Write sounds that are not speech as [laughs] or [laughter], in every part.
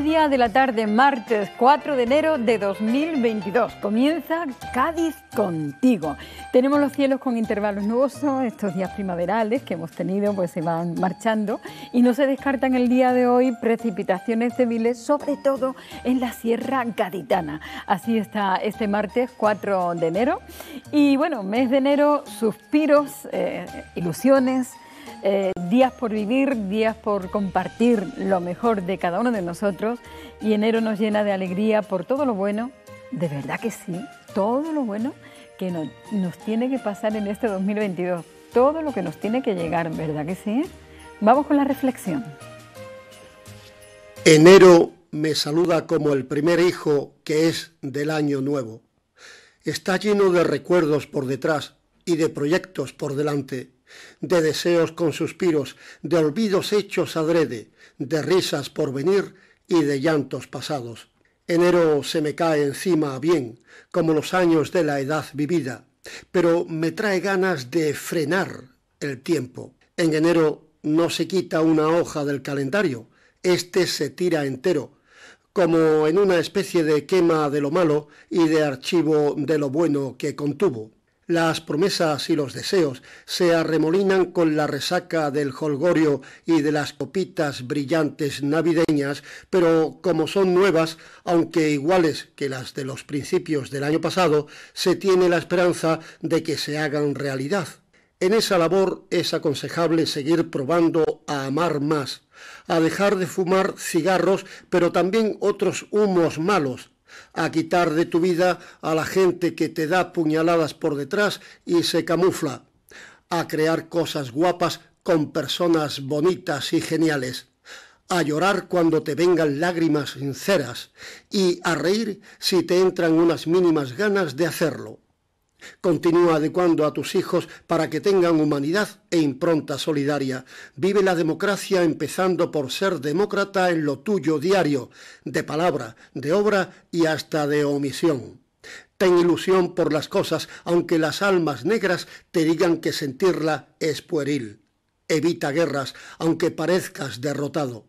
media de la tarde, martes 4 de enero de 2022. Comienza Cádiz contigo. Tenemos los cielos con intervalos nubosos, estos días primaverales que hemos tenido pues se van marchando y no se descartan el día de hoy precipitaciones débiles, sobre todo en la Sierra Gaditana. Así está este martes 4 de enero. Y bueno, mes de enero, suspiros, eh, ilusiones, eh, días por vivir, días por compartir lo mejor de cada uno de nosotros y enero nos llena de alegría por todo lo bueno, de verdad que sí, todo lo bueno que nos tiene que pasar en este 2022, todo lo que nos tiene que llegar, ¿verdad que sí? Vamos con la reflexión. Enero me saluda como el primer hijo que es del año nuevo. Está lleno de recuerdos por detrás y de proyectos por delante de deseos con suspiros, de olvidos hechos adrede, de risas por venir y de llantos pasados. Enero se me cae encima bien, como los años de la edad vivida, pero me trae ganas de frenar el tiempo. En enero no se quita una hoja del calendario, éste se tira entero, como en una especie de quema de lo malo y de archivo de lo bueno que contuvo. Las promesas y los deseos se arremolinan con la resaca del holgorio y de las copitas brillantes navideñas, pero como son nuevas, aunque iguales que las de los principios del año pasado, se tiene la esperanza de que se hagan realidad. En esa labor es aconsejable seguir probando a amar más, a dejar de fumar cigarros, pero también otros humos malos, a quitar de tu vida a la gente que te da puñaladas por detrás y se camufla, a crear cosas guapas con personas bonitas y geniales, a llorar cuando te vengan lágrimas sinceras y a reír si te entran unas mínimas ganas de hacerlo. Continúa adecuando a tus hijos para que tengan humanidad e impronta solidaria. Vive la democracia empezando por ser demócrata en lo tuyo diario, de palabra, de obra y hasta de omisión. Ten ilusión por las cosas, aunque las almas negras te digan que sentirla es pueril. Evita guerras, aunque parezcas derrotado.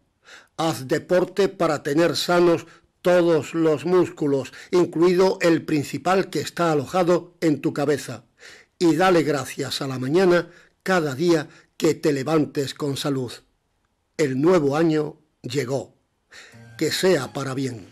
Haz deporte para tener sanos todos los músculos, incluido el principal que está alojado en tu cabeza, y dale gracias a la mañana cada día que te levantes con salud. El nuevo año llegó. Que sea para bien.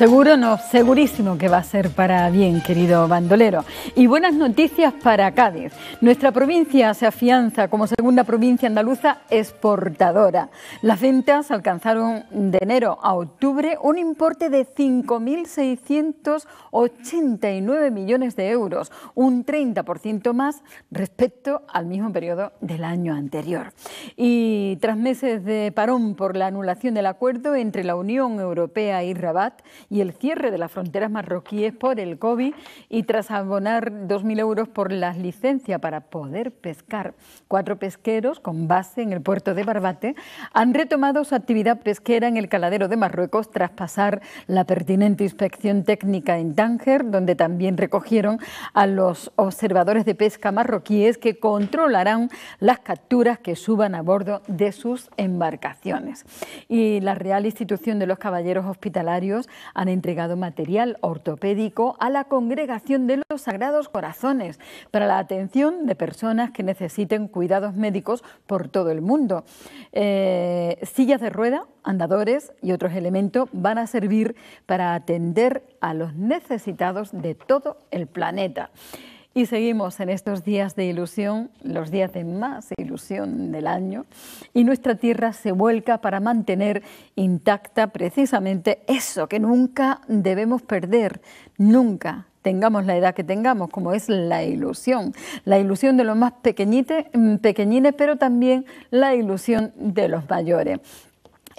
Seguro no, segurísimo que va a ser para bien, querido bandolero. Y buenas noticias para Cádiz. Nuestra provincia se afianza como segunda provincia andaluza exportadora. Las ventas alcanzaron de enero a octubre un importe de 5.689 millones de euros, un 30% más respecto al mismo periodo del año anterior. Y tras meses de parón por la anulación del acuerdo entre la Unión Europea y Rabat, y el cierre de las fronteras marroquíes por el COVID y tras abonar 2.000 euros por la licencia para poder pescar. Cuatro pesqueros con base en el puerto de Barbate han retomado su actividad pesquera en el caladero de Marruecos tras pasar la pertinente inspección técnica en Tánger, donde también recogieron a los observadores de pesca marroquíes que controlarán las capturas que suban a bordo de sus embarcaciones. Y la Real Institución de los Caballeros Hospitalarios han entregado material ortopédico a la Congregación de los Sagrados Corazones para la atención de personas que necesiten cuidados médicos por todo el mundo. Eh, sillas de rueda, andadores y otros elementos van a servir para atender a los necesitados de todo el planeta. Y seguimos en estos días de ilusión, los días de más ilusión del año, y nuestra tierra se vuelca para mantener intacta precisamente eso que nunca debemos perder, nunca tengamos la edad que tengamos, como es la ilusión, la ilusión de los más mm, pequeñines, pero también la ilusión de los mayores.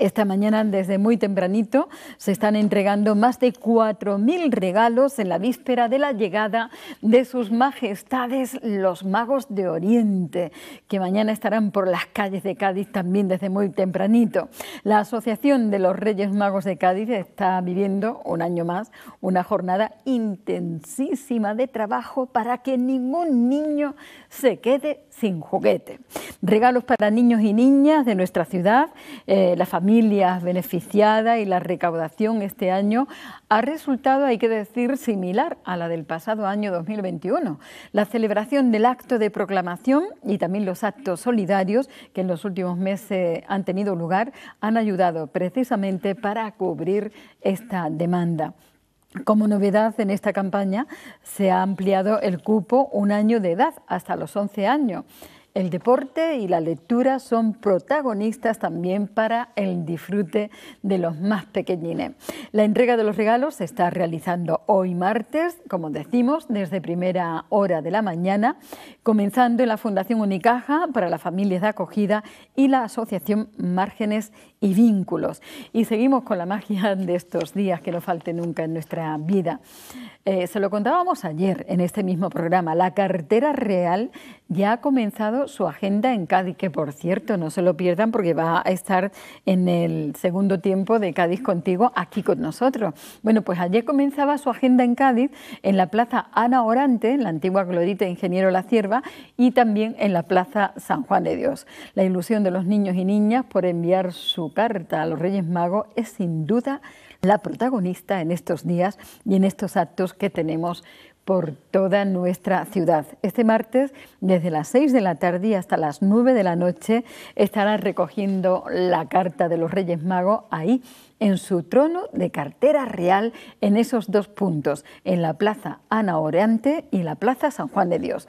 Esta mañana, desde muy tempranito, se están entregando más de 4.000 regalos en la víspera de la llegada de sus majestades los magos de Oriente, que mañana estarán por las calles de Cádiz también desde muy tempranito. La Asociación de los Reyes Magos de Cádiz está viviendo un año más una jornada intensísima de trabajo para que ningún niño se quede sin juguete. Regalos para niños y niñas de nuestra ciudad, eh, las familias beneficiadas y la recaudación este año ha resultado, hay que decir, similar a la del pasado año 2021. La celebración del acto de proclamación y también los actos solidarios que en los últimos meses han tenido lugar han ayudado precisamente para cubrir esta demanda. Como novedad en esta campaña se ha ampliado el cupo un año de edad hasta los 11 años el deporte y la lectura son protagonistas también para el disfrute de los más pequeñines. La entrega de los regalos se está realizando hoy martes, como decimos, desde primera hora de la mañana, comenzando en la Fundación Unicaja para las Familias de Acogida y la Asociación Márgenes y Vínculos. Y seguimos con la magia de estos días que no falte nunca en nuestra vida. Eh, se lo contábamos ayer en este mismo programa. La cartera real ya ha comenzado su agenda en Cádiz, que por cierto no se lo pierdan porque va a estar en el segundo tiempo de Cádiz contigo aquí con nosotros. Bueno, pues ayer comenzaba su agenda en Cádiz en la Plaza Ana Orante, en la antigua glorita Ingeniero La Cierva, y también en la Plaza San Juan de Dios. La ilusión de los niños y niñas por enviar su carta a los Reyes Magos es sin duda la protagonista en estos días y en estos actos que tenemos por toda nuestra ciudad. Este martes, desde las 6 de la tarde hasta las 9 de la noche, ...estarán recogiendo la carta de los Reyes Magos ahí, en su trono de cartera real, en esos dos puntos, en la Plaza Ana Oreante y la Plaza San Juan de Dios.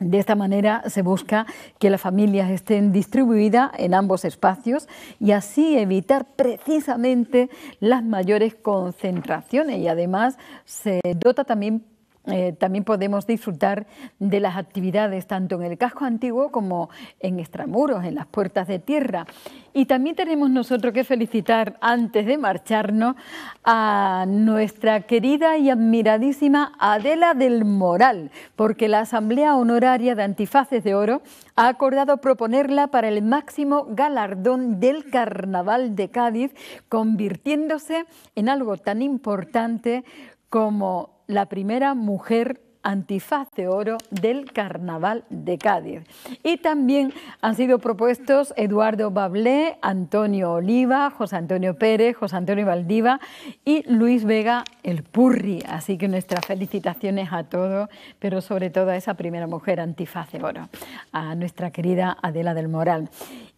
De esta manera se busca que las familias estén distribuidas en ambos espacios y así evitar precisamente las mayores concentraciones y además se dota también eh, también podemos disfrutar de las actividades tanto en el casco antiguo como en extramuros, en las puertas de tierra. Y también tenemos nosotros que felicitar, antes de marcharnos, a nuestra querida y admiradísima Adela del Moral, porque la Asamblea Honoraria de Antifaces de Oro ha acordado proponerla para el máximo galardón del Carnaval de Cádiz, convirtiéndose en algo tan importante como la primera mujer antifaz de oro del Carnaval de Cádiz. Y también han sido propuestos Eduardo Bablé, Antonio Oliva, José Antonio Pérez, José Antonio Valdiva y Luis Vega el Purri. Así que nuestras felicitaciones a todos, pero sobre todo a esa primera mujer antifaz de oro, a nuestra querida Adela del Moral.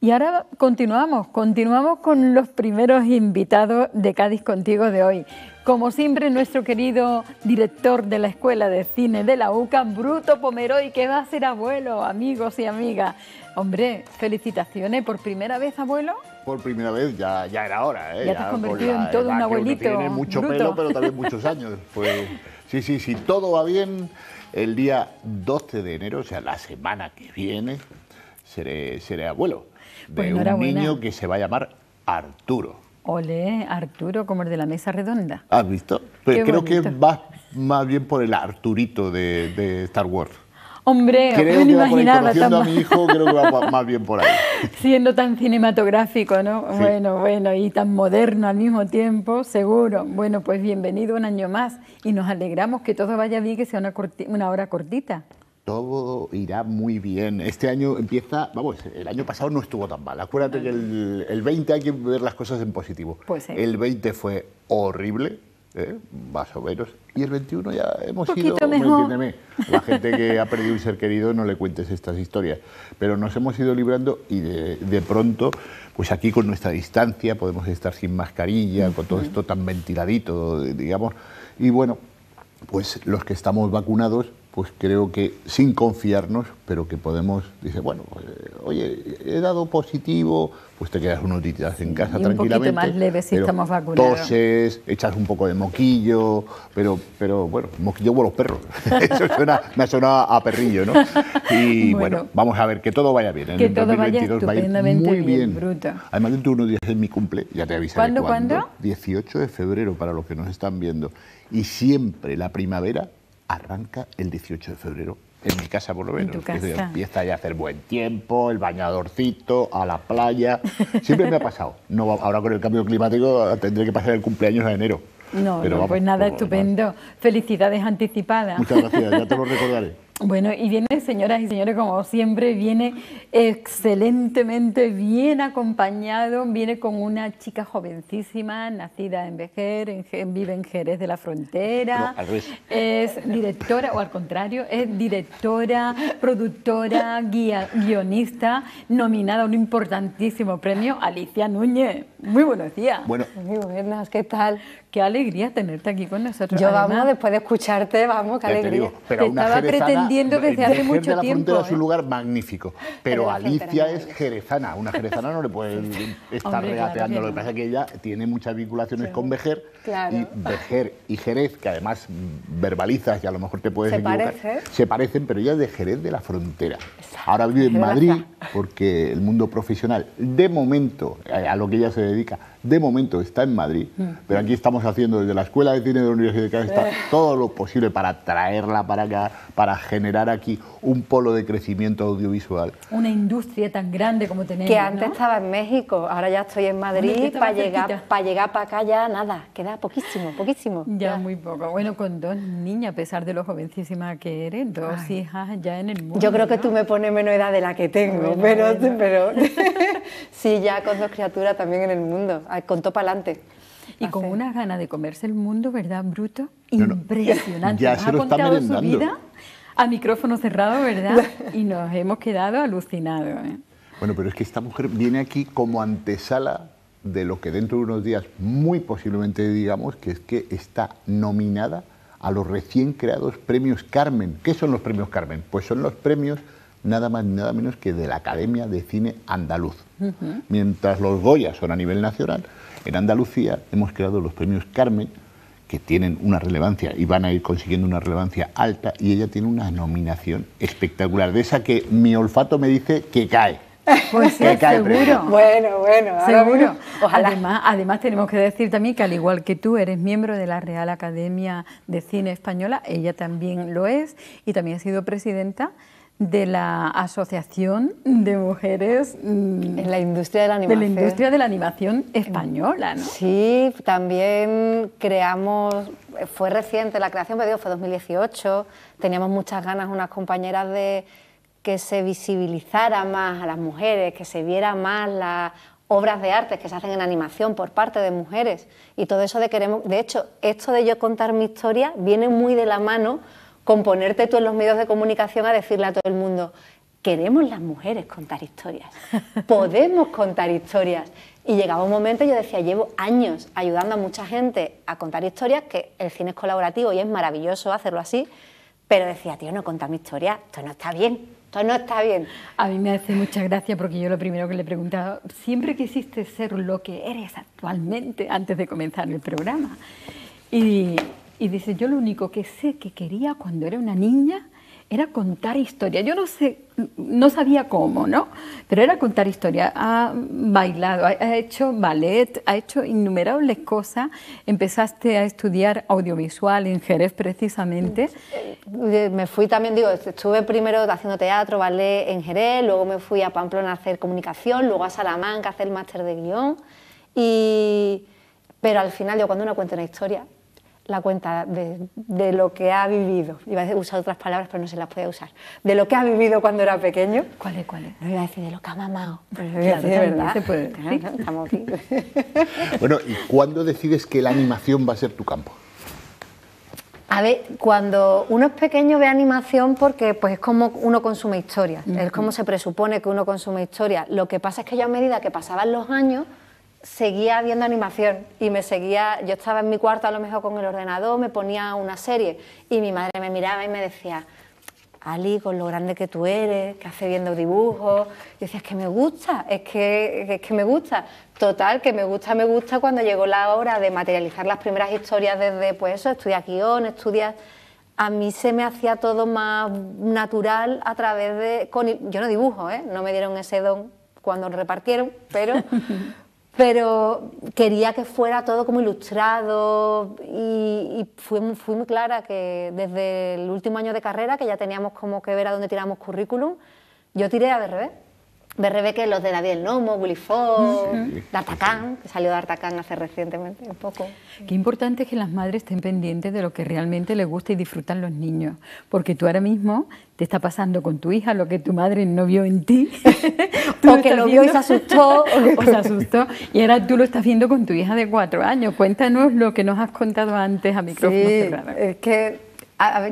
Y ahora continuamos, continuamos con los primeros invitados de Cádiz Contigo de hoy como siempre, nuestro querido director de la Escuela de Cine de la UCA, Bruto Pomeroy, que va a ser abuelo, amigos y amigas. Hombre, felicitaciones por primera vez, abuelo. Por primera vez, ya, ya era hora. ¿eh? Ya, te has convertido en todo un abuelito. Tiene mucho pelo, pero también [laughs] muchos años. Pues, sí, sí, sí, todo va bien. El día 12 de enero, o sea, la semana que viene, seré, abuelo de pues un niño que se va a llamar Arturo. Ole, Arturo, como el de la mesa redonda. ¿Has visto? creo que vas más bien por el Arturito de, Star Wars. Hombre, no imaginaba. creo que va más bien por ahí. [laughs] Siendo tan cinematográfico, ¿no? Bueno, bueno, y tan moderno al mismo tiempo, seguro. Bueno, pues bienvenido un año más y nos alegramos que todo vaya bien, que sea una, una hora cortita todo irá muy bien. Este año empieza, vamos, el año pasado no estuvo tan mal. Acuérdate que el, 20 hay que ver las cosas en positivo. Pues El 20 fue horrible, ¿eh? más o menos, y el 21 ya hemos ido, la gente que ha perdido un ser querido no le cuentes estas historias, pero nos hemos ido librando y de, pronto, pues aquí con nuestra distancia podemos estar sin mascarilla, con todo esto tan ventiladito, digamos, y bueno, pues los que estamos vacunados pues creo que sin confiarnos, pero que podemos, dice, bueno, eh, oye, he dado positivo, pues te quedas unos días en casa tranquilamente. Un poquito más leve si estamos vacunados. Toses, echas un poco de moquillo, pero, pero bueno, moquillo o los perros. [laughs] Eso suena, me ha sonado a perrillo, ¿no? Y bueno, vamos a ver, que todo vaya bien. En que todo vaya estupendamente va muy bien. Además, dentro de unos días es mi cumple, ya te avisaré. ¿Cuándo, cuándo? 18 de febrero, para los que nos están viendo. Y siempre la primavera arranca el 18 de febrero. En mi casa, por lo menos. Empieza ya a hacer buen tiempo, el bañadorcito, a la playa. Siempre me ha pasado. No, ahora con el cambio climático tendré que pasar el cumpleaños a enero. No, Pero pues nada, estupendo. Felicidades anticipadas. Muchas gracias, ya te lo recordaré. Bueno, y viene, señoras y señores, como siempre, viene excelentemente bien acompañado, viene con una chica jovencísima, nacida en Vejer, vive en Jerez de la Frontera, es directora, o al contrario, es directora, productora, guionista, nominada a un importantísimo premio, Alicia Núñez. Muy buenos días. Bueno. Muy buenas, ¿qué tal? qué alegría tenerte aquí con nosotros. Yo, vamos, después de escucharte, vamos, qué alegría. estaba pretendiendo pretendiendo desde hace mucho de la Frontera es un ¿eh? lugar magnífico, pero, Alicia es jerezana. Una jerezana no le puede estar regateando. lo que pasa es que ella tiene muchas vinculaciones con Vejer. Y Vejer y Jerez, que además verbalizas y a lo mejor te puedes se equivocar, se parecen, pero ella es de Jerez de la Frontera. Ahora vive en Madrid porque el mundo profesional, de momento, eh, a lo que ella se dedica, de momento está en Madrid, mm. pero aquí estamos haciendo desde la Escuela de Cine de la Universidad de Cádiz eh. todo lo posible para traerla para acá, para generar aquí un polo de crecimiento audiovisual. Una industria tan grande como tenemos. Que antes estaba en México, ahora ya estoy en Madrid, para llegar, para llegar para acá ya nada, queda poquísimo, poquísimo. Ya, muy poco. Bueno, con dos niñas, a pesar de lo jovencísima que eres, dos hijas ya en el mundo. Yo creo que tú me pones menos edad de la que tengo, pero, pero [laughs] sí, ya con dos criaturas también en el mundo Ah, contó para adelante. Y con una gana de comerse el mundo, ¿verdad, Bruto? Impresionante. Ya se ha contado su vida a micrófono cerrado, ¿verdad? [laughs] Y nos hemos quedado alucinados. ¿eh? Bueno, pero es que esta mujer viene aquí como antesala de lo que dentro de unos días muy posiblemente digamos, que es que está nominada a los recién creados premios Carmen. ¿Qué son los premios Carmen? Pues son los premios nada más ni nada menos que de la Academia de Cine Andaluz. Mientras los Goya son a nivel nacional, en Andalucía hemos creado los premios Carmen, que tienen una relevancia y van a ir consiguiendo una relevancia alta, y ella tiene una nominación espectacular, de esa que mi olfato me dice que cae. Pues sí, seguro. Bueno, bueno, seguro. Además, además, tenemos que decir también que al igual que tú eres miembro de la Real Academia de Cine Española, ella también lo es y también ha sido presidenta de la Asociación de Mujeres mm, en la industria de la animación, industria de la animación española. ¿no? Sí, también creamos, fue reciente la creación, pero digo, fue 2018, teníamos muchas ganas unas compañeras de que se visibilizara más a las mujeres, que se viera más las obras de arte que se hacen en animación por parte de mujeres y todo eso de queremos, de hecho, esto de yo contar mi historia viene muy de la mano con ponerte tú en los medios de comunicación a decirle a todo el mundo, queremos las mujeres contar historias, [laughs] podemos contar historias. Y llegaba un momento, yo decía, llevo años ayudando a mucha gente a contar historias, que el cine es colaborativo y es maravilloso hacerlo así, pero decía, tío, no contar mi historia, esto no está bien, esto no está bien. A mí me hace mucha gracia porque yo lo primero que le he preguntado, siempre quisiste ser lo que eres actualmente antes de comenzar el programa. Y, y dice, yo lo único que sé que quería cuando era una niña era contar historia. Yo no sé, no sabía cómo, ¿no? Pero era contar historia. Ha bailado, ha hecho ballet, ha hecho innumerables cosas. Empezaste a estudiar audiovisual en Jerez precisamente. Eh, me fui también, digo, estuve primero haciendo teatro, ballet en Jerez, luego me fui a Pamplona a hacer comunicación, luego a Salamanca a hacer máster de guión. Y... Pero al final, yo cuando uno cuenta una historia, la cuenta de, lo que ha vivido. Iba a usar otras palabras, pero no se las podía usar. De lo que ha vivido cuando era pequeño. ¿Cuál es? ¿Cuál es? No iba a decir de lo que ha mamado. Pues, ¿verdad? Se puede. ¿eh? [laughs] bueno, ¿y cuándo decides que la animación va a ser tu campo? A ver, cuando uno es pequeño ve animación porque pues es como uno consume historia, es como se presupone que uno consume historia, Lo que pasa es que ya a medida que pasaban los años, seguía viendo animación y me seguía, yo estaba en mi cuarto a lo mejor con el ordenador, me ponía una serie y mi madre me miraba y me decía, Ali, con lo grande que tú eres, que hace viendo dibujos. Yo decía, es que me gusta, es que, es que me gusta. Total, que me gusta, me gusta cuando llegó la hora de materializar las primeras historias desde, pues eso, estudiar guión, estudiar... A mí se me hacía todo más natural a través de... yo no dibujo, ¿eh? No me dieron ese don cuando repartieron, pero... [laughs] pero quería que fuera todo como ilustrado y, y fui, muy clara que desde el último año de carrera, que ya teníamos como que ver a dónde tiramos currículum, yo tiré a revés. BRB que los de David el Nomo, Willy Fogg, que salió D'Artacán hace recientemente, un poco. Qué importante es que las madres estén pendientes de lo que realmente les gusta y disfrutan los niños, porque tú ahora mismo te está pasando con tu hija lo que tu madre no vio en ti, [laughs] o [laughs] que lo vio y se asustó, [laughs] o, se asustó, y ahora tú lo estás viendo con tu hija de cuatro años. Cuéntanos lo que nos has contado antes a micrófono sí, Es que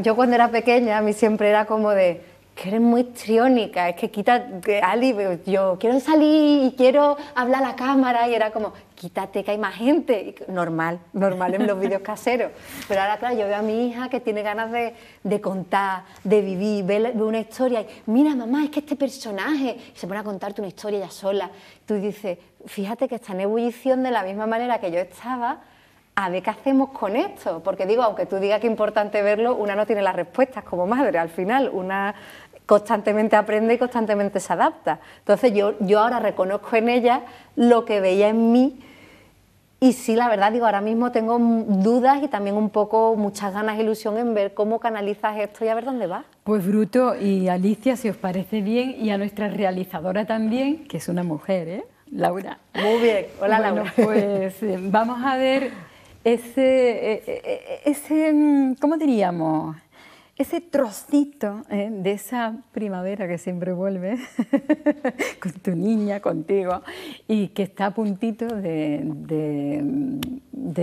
yo cuando era pequeña, a mí siempre era como de que eres muy triónica, es que quita Ali, yo quiero salir y quiero hablar a la cámara y era como, quítate que hay más gente, normal, normal en los [laughs] vídeos caseros, pero ahora claro, yo veo a mi hija que tiene ganas de, contar, de vivir, ve, una historia y mira mamá, es que este personaje, se pone a contarte una historia ya sola, tú dices, fíjate que está en ebullición de la misma manera que yo estaba, a ver qué hacemos con esto, porque digo, aunque tú digas que es importante verlo, una no tiene las respuestas como madre, al final una constantemente aprende y constantemente se adapta. Entonces yo, yo ahora reconozco en ella lo que veía en mí y sí, la verdad digo, ahora mismo tengo dudas y también un poco muchas ganas, ilusión en ver cómo canalizas esto y a ver dónde va. Pues Bruto y Alicia, si os parece bien, y a nuestra realizadora también, que es una mujer, ¿eh? Laura. Muy bien, hola Laura. Pues eh, vamos a ver ese, eh, eh, ese, mm, ¿cómo diríamos? ese trocito ¿eh? de esa primavera que siempre vuelve [laughs] con tu niña, contigo, y que está a puntito de,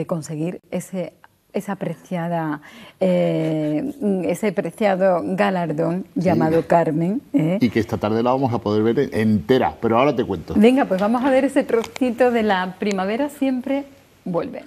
conseguir ese esa apreciada, eh, ese apreciado galardón llamado Carmen. ¿eh? Y que esta tarde la vamos a poder ver entera, pero ahora te cuento. Venga, pues vamos a ver ese trocito de la primavera siempre vuelve.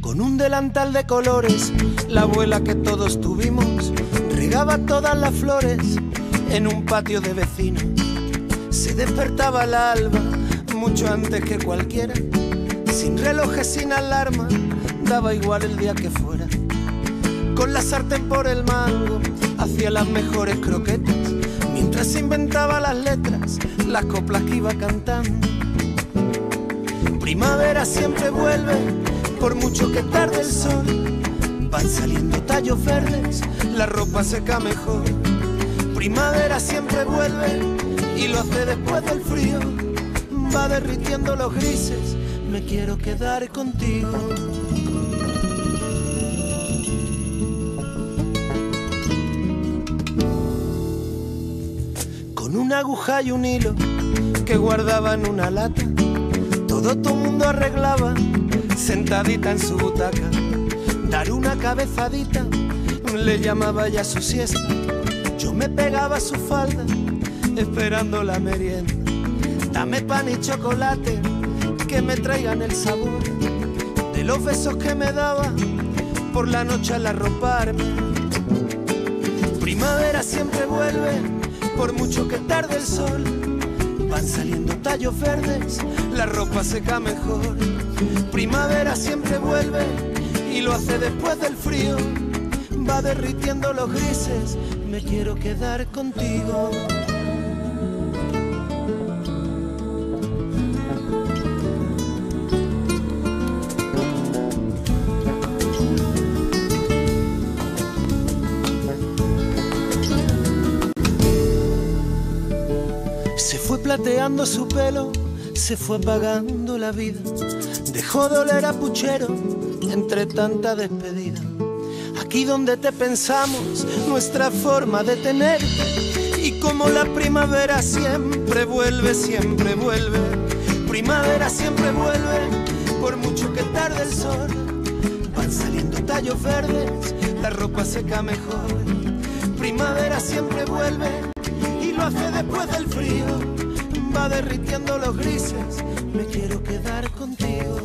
Con un delantal de colores, la abuela que todos tuvimos, regaba todas las flores en un patio de vecinos se despertaba el alba mucho antes que cualquiera. Sin relojes, sin alarma, daba igual el día que fuera. Con la sartén por el mango, hacía las mejores croquetas. Mientras inventaba las letras, las coplas que iba cantando. Primavera siempre vuelve, por mucho que tarde el sol. Van saliendo tallos verdes, la ropa seca mejor. Primavera siempre vuelve y lo hace después del frío. Va derritiendo los grises, me quiero quedar contigo. Con una aguja y un hilo que guardaba en una lata, todo tu mundo arreglaba, sentadita en su butaca. Dar una cabezadita, le llamaba ya su siesta. Yo me pegaba a su falda esperando la merienda. Dame pan y chocolate, que me traigan el sabor de los besos que me daba por la noche al arroparme. Primavera siempre vuelve, por mucho que tarde el sol. Van saliendo tallos verdes, la ropa seca mejor. Primavera siempre vuelve y lo hace después del frío. Va derritiendo los grises, me quiero quedar contigo. su pelo, se fue apagando la vida. Dejó doler a puchero entre tanta despedida. Aquí donde te pensamos, nuestra forma de tener. Y como la primavera siempre vuelve, siempre vuelve. Primavera siempre vuelve, por mucho que tarde el sol. Van saliendo tallos verdes, la ropa seca mejor. Primavera siempre vuelve y lo hace después del frío derritiendo los grises. Me quiero quedar contigo.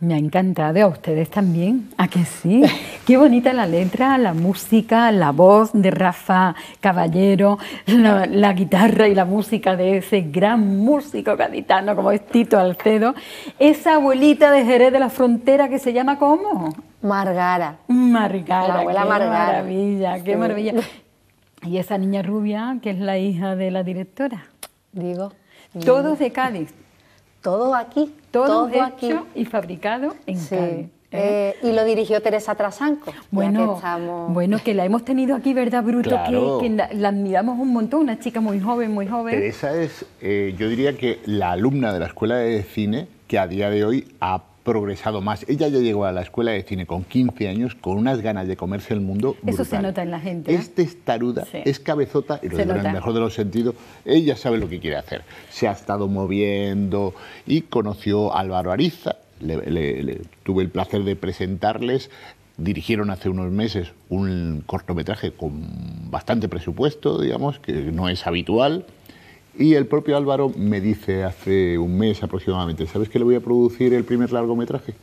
Me ha encantado, a ustedes también, a que sí. [laughs] Qué bonita la letra, la música, la voz de Rafa Caballero, la, guitarra y la música de ese gran músico gaditano como es Tito Alcedo. Esa abuelita de Jerez de la Frontera que se llama ¿cómo? Margara. Margara. La abuela qué Maravilla, qué maravilla. [laughs] Y esa niña rubia que es la hija de la directora. Digo. Todos de Cádiz todo aquí. Todo, hecho y fabricado en sí. ¿eh? Eh, y lo dirigió Teresa Trasanco. Bueno, bueno, que la hemos tenido aquí, ¿verdad, Bruto? Que, la, admiramos un montón, una chica muy joven, muy joven. Teresa es, eh, yo diría que la alumna de la Escuela de Cine que a día de hoy ha progresado más. Ella ya llegó a la escuela de cine con 15 años, con unas ganas de comerse el mundo. Eso se nota en la gente. ¿eh? Este es Taruda es cabezota, y lo en el mejor de los sentidos, ella sabe lo que quiere hacer. Se ha estado moviendo y conoció a Álvaro Ariza. tuve el placer de presentarles dirigieron hace unos meses un cortometraje con bastante presupuesto, digamos, que no es habitual, y el propio Álvaro me dice hace un mes aproximadamente, ¿sabes que le voy a producir el primer largometraje?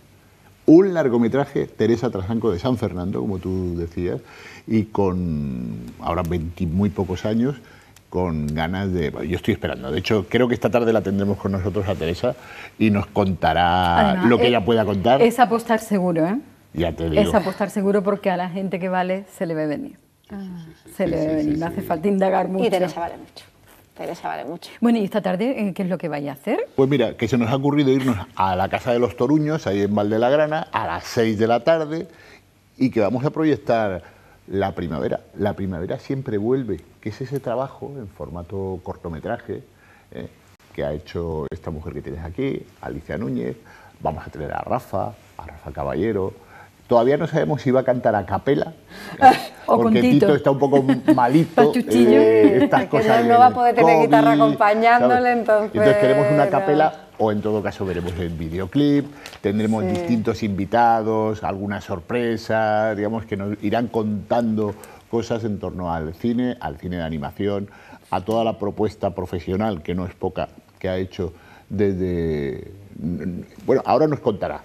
Un largometraje, Teresa Trasanco de San Fernando, como tú decías, y con ahora muy pocos años, con ganas de... yo estoy esperando. De hecho, creo que esta tarde la tendremos con nosotros a Teresa y nos contará lo que eh, ella pueda contar. Es apostar seguro, ¿eh? Ya te digo. Es apostar seguro porque a la gente que vale se le ve venir. Ah. se le ve venir, no hace falta indagar mucho. Y Teresa vale mucho vale mucho. Bueno, ¿y esta tarde eh, qué es lo que vaya a hacer? Pues mira, que se nos ha ocurrido irnos a la Casa de los Toruños, ahí en Valdelagrana, a las 6 de la tarde, y que vamos a proyectar la primavera. La primavera siempre vuelve, que es ese trabajo en formato cortometraje eh, que ha hecho esta mujer que tienes aquí, Alicia Núñez. Vamos a tener a Rafa, a Rafa Caballero, Todavía no sabemos si va a cantar a capela, [laughs] o porque Tito. está un poco [laughs] malito. Eh, estas [laughs] cosas no, va a poder tener guitarra acompañándole, entonces. Entonces queremos una capela o en todo caso veremos el videoclip, tendremos distintos invitados, alguna sorpresa, digamos que nos irán contando cosas en torno al cine, al cine de animación, a toda la propuesta profesional, que no es poca, que ha hecho desde... Bueno, ahora nos contará,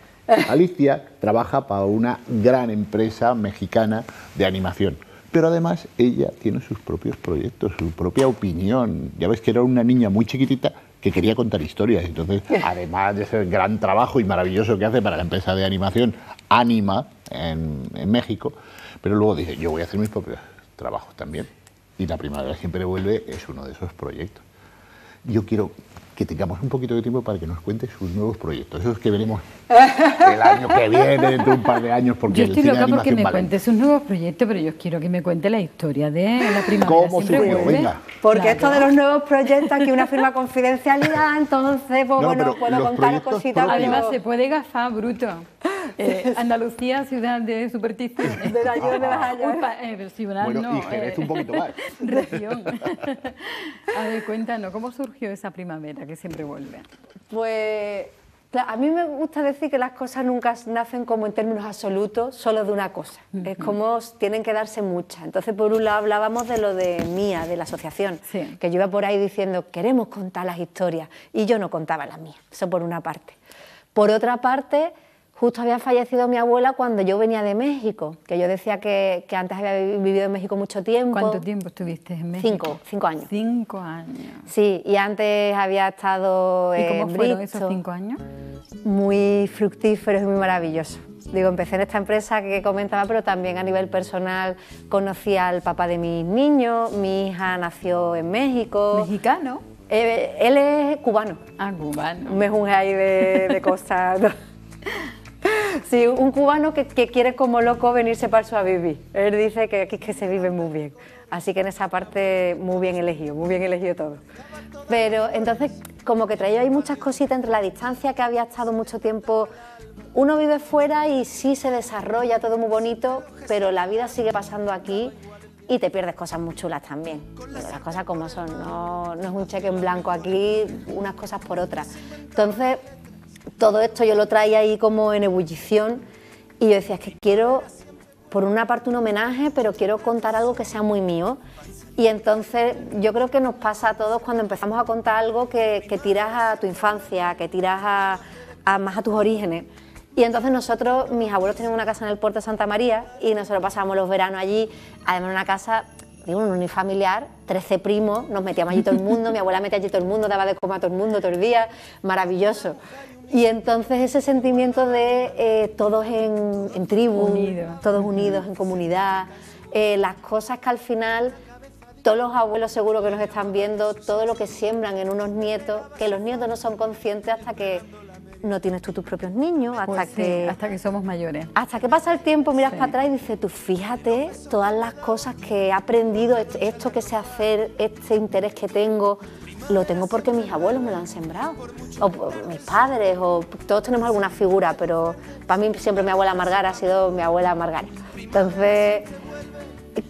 Alicia trabaja para una gran empresa mexicana de animación. Pero además ella tiene sus propios proyectos, su propia opinión. Ya ves que era una niña muy chiquitita que quería contar historias. Entonces, [laughs] además de ese gran trabajo y maravilloso que hace para la empresa de animación Anima en, México, pero luego dice, yo voy a hacer mis propios trabajos también. Y la primavera siempre vuelve es uno de esos proyectos. Yo quiero que tengamos un poquito de tiempo para que nos cuente sus nuevos proyectos, esos que veremos el año que viene, dentro de un par de años. Porque yo estoy loca porque me cuente sus nuevos proyectos, pero yo quiero que me cuente la historia de la primavera. ¿Cómo se Venga. Porque esto de los nuevos proyectos, aquí una firma confidencialidad, entonces pues, no, bueno, puedo contar cositas. Además, se puede gafar, bruto. Eh, Andalucía, ciudad de supersticiones. [laughs] De la ayuda, de las ah, Eh, pero ciudad bueno, Y eh, un poquito más. [laughs] Región. [laughs] A ver, cuéntanos, ¿cómo surgió esa primavera? que siempre vuelve? Pues a mí me gusta decir que las cosas nunca nacen como en términos absolutos, solo de una cosa. Es como tienen que darse muchas. Entonces, por un lado hablábamos de lo de mía, de la asociación, que yo iba por ahí diciendo, queremos contar las historias, y yo no contaba las mías. Eso por una parte. Por otra parte, Justo había fallecido mi abuela cuando yo venía de México, que yo decía que, antes había vivido en México mucho tiempo. ¿Cuánto tiempo estuviste en México? Cinco, cinco años. Cinco años. Sí, y antes había estado en ¿Y cómo fueron esos cinco años? Muy fructíferos y muy maravillosos. Digo, empecé en esta empresa que comentaba, pero también a nivel personal conocí al papá de mis niños, mi hija nació en México. ¿Mexicano? Eh, él es cubano. Ah, cubano. Me junge ahí de cosas. [laughs] Sí, un cubano que, quiere como loco venirse para su a Él dice que aquí que se vive muy bien. Así que en esa parte muy bien elegido, muy bien elegido todo. Pero entonces como que traía ahí muchas cositas entre la distancia que había estado mucho tiempo. Uno vive fuera y sí se desarrolla todo muy bonito, pero la vida sigue pasando aquí y te pierdes cosas muy chulas también. Pero las cosas como son, no, no es un cheque en blanco aquí, unas cosas por otras. Entonces todo esto yo lo traía ahí como en ebullición y yo decía, es que quiero, por una parte, un homenaje, pero quiero contar algo que sea muy mío. Y entonces yo creo que nos pasa a todos cuando empezamos a contar algo que, tiras a tu infancia, que tiras a, más a tus orígenes. Y entonces nosotros, mis abuelos tenían una casa en el puerto de Santa María y nosotros pasábamos los veranos allí, además una casa un unifamiliar, 13 primos, nos metíamos allí todo el mundo, mi abuela metía allí todo el mundo, daba de coma a todo el mundo todo el día, maravilloso. Y entonces ese sentimiento de eh, todos en, tribu, todos unidos en comunidad, eh, las cosas que al final todos los abuelos seguro que nos están viendo, todo lo que siembran en unos nietos, que los nietos no son conscientes hasta que no tienes tú tus propios niños, hasta, pues que, hasta que somos mayores. Hasta que pasa el tiempo, miras para atrás y dices, tú fíjate todas las cosas que he aprendido, esto que sé hacer, este interés que tengo, lo tengo porque mis abuelos me lo han sembrado, o mis padres, o todos tenemos alguna figura, pero para mí siempre mi abuela Margarita ha sido mi abuela Margara. Entonces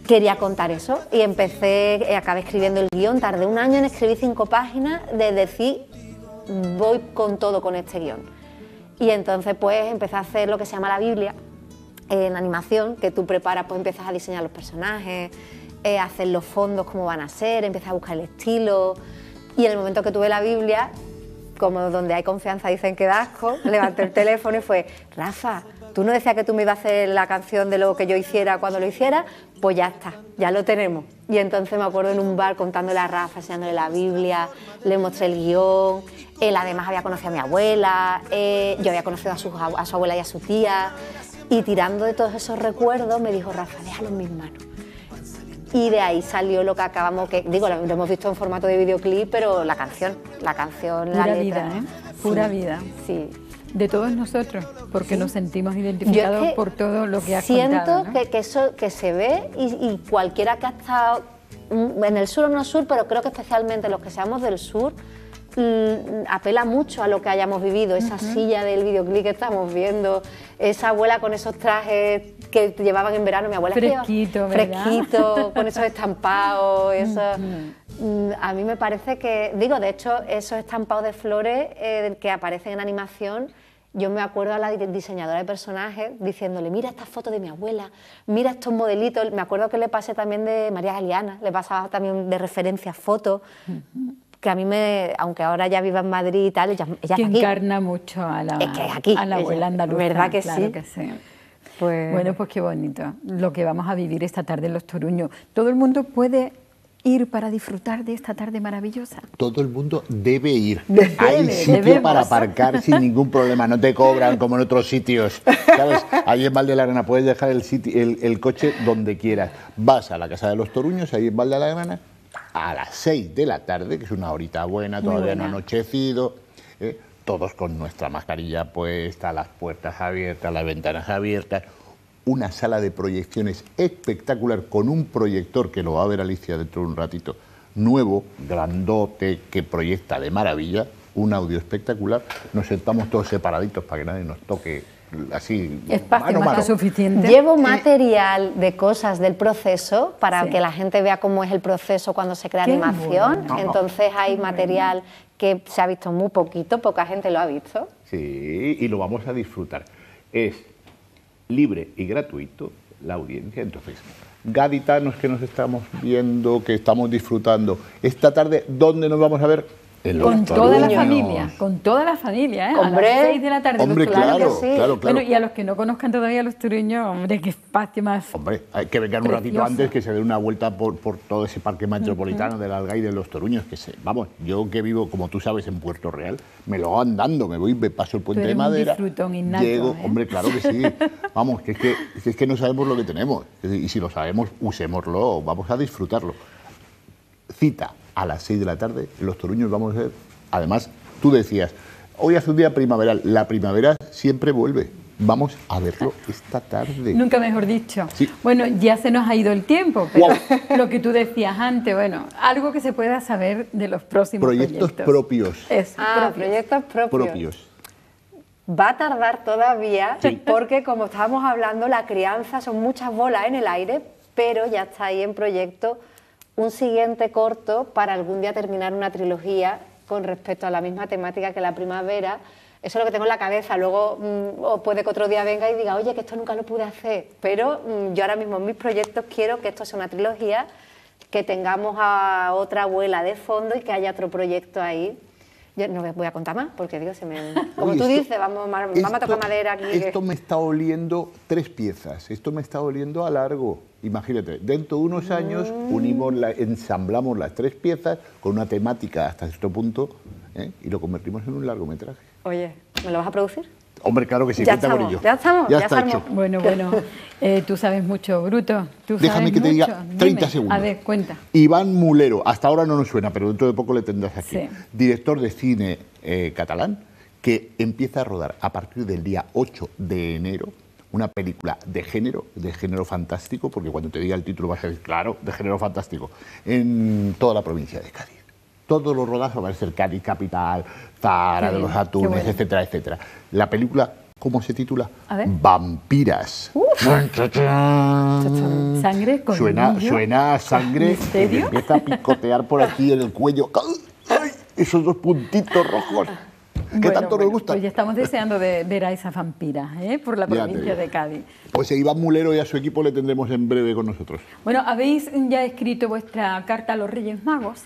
quería contar eso y empecé, acabé escribiendo el guión, tardé un año en escribir cinco páginas de decir voy con todo con este guión. Y entonces pues empecé a hacer lo que se llama la Biblia en animación, que tú preparas, pues empiezas a diseñar los personajes, eh, hacer los fondos, cómo van a ser, empiezas a buscar el estilo. Y en el momento que tuve la Biblia, como donde hay confianza dicen que da asco, levanté el [laughs] teléfono y fue, Rafa, Tú no decías que tú me ibas a hacer la canción de lo que yo hiciera cuando lo hiciera, pues ya está, ya lo tenemos. Y entonces me acuerdo en un bar contándole a Rafa, enseñándole la Biblia, le mostré el guión, él además había conocido a mi abuela, eh, yo había conocido a su, abuela y a su tía, y tirando de todos esos recuerdos me dijo, Rafa, déjalo en mis manos. Y de ahí salió lo que acabamos, que digo, lo hemos visto en formato de videoclip, pero la canción, la canción, la Pura vida, ¿eh? Pura vida. Sí de todos nosotros, porque nos sentimos identificados por todo lo que ha Siento que, eso que se ve y, cualquiera que ha estado en el sur o no sur, pero creo que especialmente los que seamos del sur, mm, apela mucho a lo que hayamos vivido, esa silla del videoclip que estamos viendo, esa abuela con esos trajes que llevaban en verano, mi abuela fresquito, fresquito, con esos [laughs] estampados, esos... Mm, a mí me parece que, digo, de hecho, esos estampados de flores eh, que aparecen en animación, yo me acuerdo a la diseñadora de personajes diciéndole, mira esta foto de mi abuela, mira estos modelitos, me acuerdo que le pasé también de María Galeana, le pasaba también de referencia fotos. que a mí me, aunque ahora ya viva en Madrid y tal, ella, ella que encarna mucho a la, abuela ¿Verdad que sí? Pues bueno, pues qué bonito lo que vamos a vivir esta tarde en Los Toruños. Todo el mundo puede ir para disfrutar de esta tarde maravillosa? Todo el mundo debe ir. [laughs] Hay sitio para aparcar sin ningún problema. No te cobran como en otros sitios. ¿Sabes? Ahí en Valde la arena puedes dejar el, coche donde quieras. Vas a la Casa de los Toruños, ahí en Valde la a las 6 de la tarde, que es una horita buena, todavía no no anochecido. ¿eh? Todos con nuestra mascarilla puesta, las puertas abiertas, las ventanas abiertas una sala de proyecciones espectacular con un proyector que lo va a ver Alicia dentro de un ratito, nuevo, grandote, que proyecta de maravilla, un audio espectacular. Nos sentamos todos separaditos para que nadie nos toque así. Espacio más suficiente. Llevo material de cosas del proceso para que la gente vea cómo es el proceso cuando se crea animación. Entonces hay material que se ha visto muy poquito, poca gente lo ha visto. Sí, y lo vamos a disfrutar. Es libre y gratuito la audiencia. Entonces, gaditanos que nos estamos viendo, que estamos disfrutando, esta tarde, ¿dónde nos vamos a ver? Con toda, la familia, con toda la familia, ¿eh? a las 6 de la tarde. Hombre, claro, Bueno, y a los que no conozcan todavía los toruños... hombre, qué espacio más. Hombre, hay que vengan un ratito antes que se dé una vuelta por, por todo ese parque metropolitano ...del la del y de los Toruños, que se, vamos, yo que vivo, como tú sabes, en Puerto Real, me lo hago andando, me voy, me paso el puente de madera. Un innato, llego, ¿eh? hombre, claro que sí. [laughs] vamos, es es que no sabemos lo que tenemos. Y si lo sabemos, usémoslo, vamos a disfrutarlo. Cita a las 6 de la tarde Los Toruños vamos a ver, además, tú decías, hoy hace un día primaveral, la primavera siempre vuelve. Vamos a verlo esta tarde. Nunca mejor dicho. Bueno, ya se nos ha ido el tiempo, pero [laughs] lo que tú decías antes, bueno, algo que se pueda saber de los próximos proyectos. propios. ah, proyectos propios. propios. Va a tardar todavía porque, como estábamos hablando, la crianza son muchas bolas en el aire, pero ya está ahí en proyecto un siguiente corto para algún día terminar una trilogía con respecto a la misma temática que la primavera. Eso es lo que tengo en la cabeza. Luego, mm, puede que otro día venga y diga, oye, que esto nunca lo pude hacer. Pero mm, yo ahora mismo en mis proyectos quiero que esto sea una trilogía, que tengamos a otra abuela de fondo y que haya otro proyecto ahí no voy a contar más, porque Dios se me... como tú dices, vamos, a tocar madera aquí. Esto me está oliendo tres piezas, esto me está oliendo a largo. Imagínate, dentro de unos años mm. unimos, la, ensamblamos las tres piezas con una temática hasta cierto punto ¿eh? y lo convertimos en un largometraje. Oye, ¿me lo vas a producir? Hombre, claro que sí, ya estamos, Ya estamos, ya, Bueno, bueno, [laughs] eh, tú sabes mucho, Bruto. Déjame que te diga 30 segundos. A ver, cuenta. Iván Mulero, hasta ahora no nos suena, pero dentro de poco le tendrás aquí. Director de cine eh, catalán, que empieza a rodar a partir del día 8 de enero una película de género, de género fantástico, porque cuando te diga el título vas a decir, claro, de género fantástico, en toda la provincia de Cádiz todos los rodajes a ser Cádiz Capital, Zara de los Atunes, etcétera, etcétera. La película, ¿cómo se titula? Vampiras. sangre con suena, suena sangre que empieza a picotear por aquí en el cuello. ¡Ay! Esos dos puntitos rojos. ¿Qué tanto nos gusta? Pues ya estamos deseando ver a esa vampira ¿eh? por la provincia de Cádiz. Pues a Iván Mulero y a su equipo le tendremos en breve con nosotros. Bueno, habéis ya escrito vuestra carta a los Reyes Magos.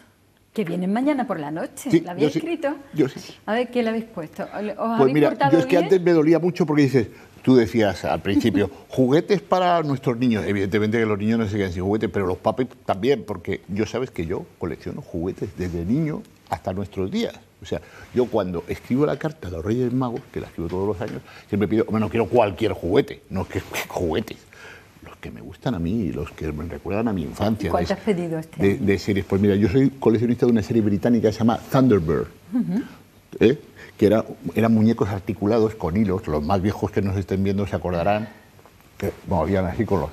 Que vienen mañana por la noche. ¿La había escrito? yo sí. A ver, ¿qué le habéis puesto? pues mira, yo es que antes me dolía mucho porque dices, tú decías al principio, [laughs] juguetes para nuestros niños. Evidentemente que los niños no se quedan sin juguetes, pero los papis también, porque yo sabes que yo colecciono juguetes desde niño hasta nuestros días. O sea, yo cuando escribo la carta a los Reyes Magos, que la escribo todos los años, siempre pido, bueno, quiero cualquier juguete, no es que [laughs] juguetes que me gustan a mí y los que me recuerdan a mi infancia. ¿Cuál De, este series. Pues mira, yo soy coleccionista de una serie británica que se llama Thunderbird. ¿eh? que era, eran muñecos articulados con hilos, los más viejos que nos estén viendo se acordarán, bueno, habían así con los,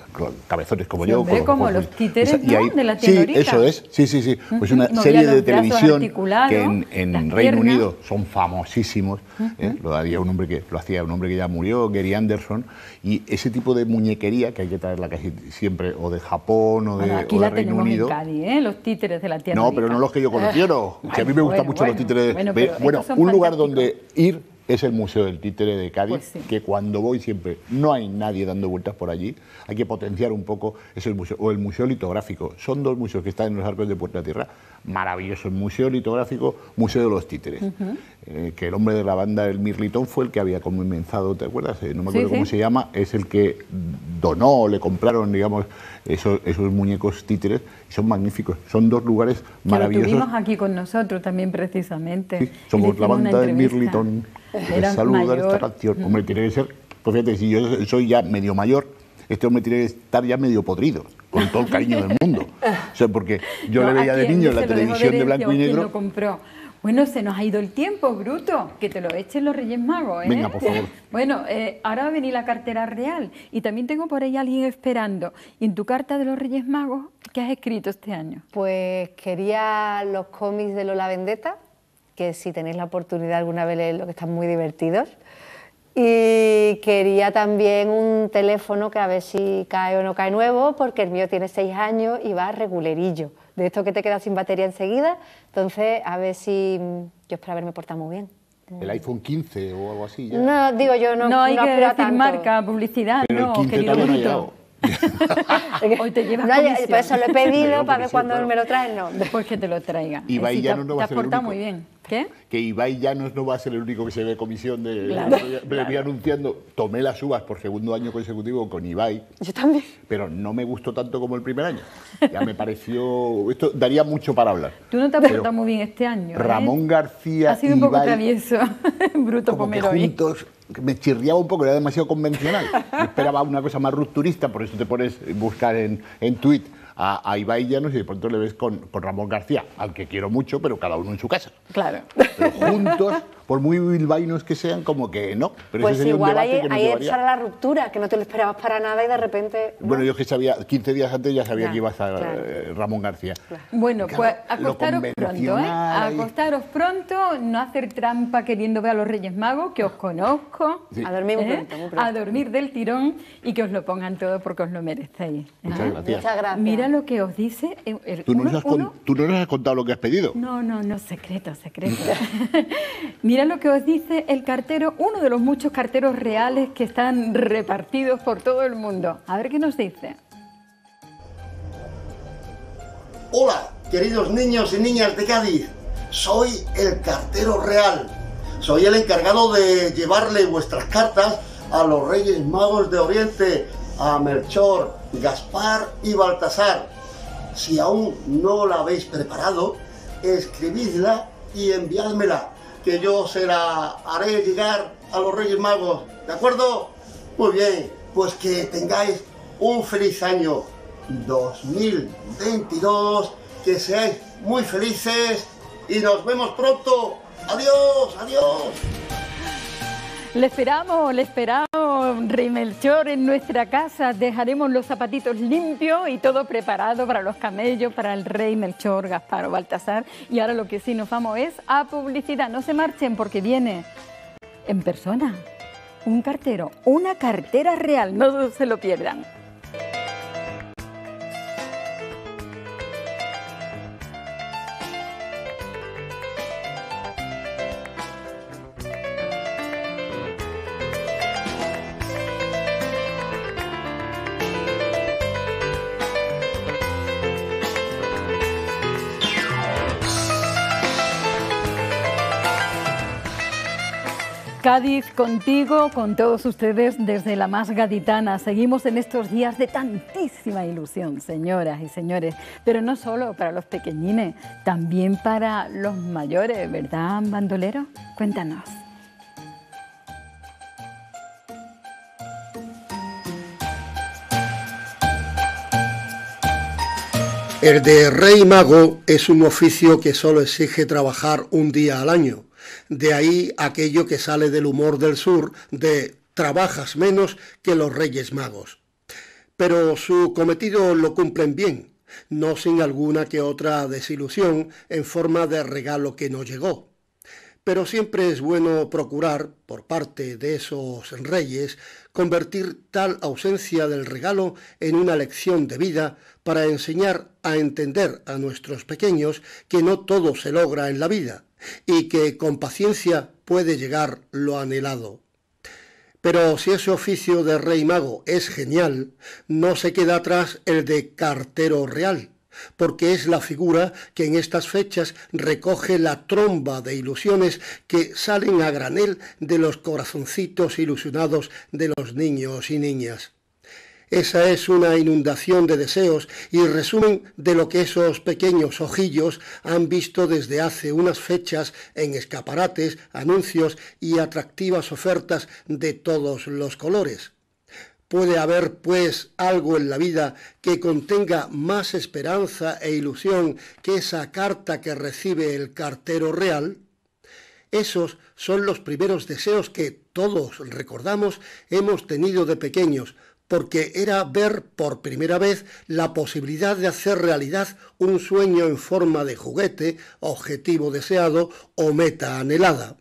cabezones como yo. como los títeres ahí, de la Sí, eso es, sí, sí, sí. Pues una serie de televisión que en, Reino Unido son famosísimos. ¿eh? Lo un hombre que lo hacía un hombre que ya murió, Gary Anderson, y ese tipo de muñequería que hay que traerla casi siempre o de Japón o de, aquí la Reino Unido. En ¿eh? los títeres de la tierra No, pero no los que yo conociero... Ah, que a mí me gustan mucho los títeres. De, bueno, un lugar donde ir es el Museo del Títere de Cádiz, pues que cuando voy siempre no hay nadie dando vueltas por allí. Hay que potenciar un poco el museo, o el Museo Litográfico. Son dos museos que están en los arcos de Puerta Tierra. Maravilloso, el Museo Litográfico, Museo de los Títeres. Eh, que el hombre de la banda, del Mirlitón, fue el que había comenzado, ¿te acuerdas? Eh, no me acuerdo cómo se llama, es el que donó, le compraron, digamos, esos, esos muñecos títeres. Son magníficos, son dos lugares maravillosos. Que tuvimos aquí con nosotros también, precisamente. somos la banda del Mirlitón. Era saludo, mayor. esta Hombre, tiene que ser, pues fíjate, si yo soy ya medio mayor, este hombre tiene que estar ya medio podrido, con todo el cariño del mundo. O sea, porque yo le veía de niño en la televisión de blanco y negro. compró? Bueno, se nos ha ido el tiempo, Bruto, que te lo echen los Reyes Magos. ¿eh? Venga, por favor. [laughs] Bueno, eh, ahora va a venir la cartera real y también tengo por ahí a alguien esperando. ¿Y en tu carta de los Reyes Magos qué has escrito este año? Pues quería los cómics de Lola Vendetta que si tenéis la oportunidad alguna vez lo que están muy divertidos. Y quería también un teléfono que a ver si cae o no cae nuevo, porque el mío tiene seis años y va regulerillo. De esto que te quedas sin batería enseguida. Entonces, a ver si. Yo espero haberme portado muy bien. ¿El iPhone 15 o algo así? No, digo yo, no, no, hay que marca, publicidad, no, [laughs] Hoy te llevas comisión. Por eso lo he pedido para ver cuándo me lo traen. No. Después que te lo traigan. Ibai ya no, va a ser el único. muy bien. Que Ibai ya no va a ser el único que se ve comisión de... Me voy anunciando, tomé las uvas por segundo año consecutivo con Ibai. Yo también. Pero no me gustó tanto como el primer año. Ya me pareció... Esto daría mucho para hablar. Tú no te has portado muy bien este año. ¿eh? Ramón García... Ha sido un poco travieso. [laughs] Bruto Pomero. juntos me chirriaba un poco, era demasiado convencional. esperaba una cosa más rupturista, por eso te pones a buscar en, en a, a Ibai Llanos y de pronto le ves con, con Ramón García, al que quiero mucho, pero cada uno en su casa. Claro. Pero juntos, por muy bilbainos que sean, como que no. pues igual ahí, la ruptura, que no te lo esperabas para nada y de repente... Bueno, yo que sabía, 15 días antes ya sabía que iba a estar eh, Ramón García. Bueno, pues acostaros pronto, ¿eh? Acostaros pronto, no hacer trampa queriendo ver a los Reyes Magos, que os conozco. A dormir ¿eh? A dormir del tirón y que os lo pongan todo porque os lo merecéis. ¿eh? Ah, muchas, gracias. Mira lo que os dice... El, ¿Tú, no uno, no has contado lo que has pedido? No, no, no, secreto, secreto. [laughs] [laughs] Mira lo que os dice el cartero, uno de los muchos carteros reales que están repartidos por todo el mundo. A ver qué nos dice. Hola, queridos niños y niñas de Cádiz. Soy el cartero real. Soy el encargado de llevarle vuestras cartas a los Reyes Magos de Oriente, a Melchor, Gaspar y Baltasar. Si aún no la habéis preparado, escribidla y enviádmela, que yo se la haré llegar a los Reyes Magos. ¿De acuerdo? Muy bien, pues que tengáis un feliz año 2022, que seáis muy felices y nos vemos pronto. Adiós, adiós. Le esperamos, le esperamos, Rey Melchor, en nuestra casa. Dejaremos los zapatitos limpios y todo preparado para los camellos, para el Rey Melchor, Gaspar Baltasar. Y ahora lo que sí nos vamos es a publicidad. No se marchen porque viene en persona un cartero, una cartera real. No se lo pierdan. Cádiz contigo, con todos ustedes desde la más gaditana. Seguimos en estos días de tantísima ilusión, señoras y señores, pero no solo para los pequeñines, también para los mayores, ¿verdad, bandolero? Cuéntanos. El de rey mago es un oficio que solo exige trabajar un día al año de ahí aquello que sale del humor del sur de trabajas menos que los Reyes Magos. Pero su cometido lo cumplen bien, no sin alguna que otra desilusión en forma de regalo que no llegó. Pero siempre es bueno procurar, por parte de esos reyes, convertir tal ausencia del regalo en una lección de vida para enseñar a entender a nuestros pequeños que no todo se logra en la vida, y que con paciencia puede llegar lo anhelado. Pero si ese oficio de rey mago es genial, no se queda atrás el de cartero real, porque es la figura que en estas fechas recoge la tromba de ilusiones que salen a granel de los corazoncitos ilusionados de los niños y niñas. Esa es una inundación de deseos y resumen de lo que esos pequeños ojillos han visto desde hace unas fechas en escaparates, anuncios y atractivas ofertas de todos los colores. Puede haber, pues, algo en la vida que contenga más esperanza e ilusión que esa carta que recibe el cartero real. Esos son los primeros deseos que todos recordamos hemos tenido de pequeños, porque era ver por primera vez la posibilidad de hacer realidad un sueño en forma de juguete, objetivo deseado o meta anhelada.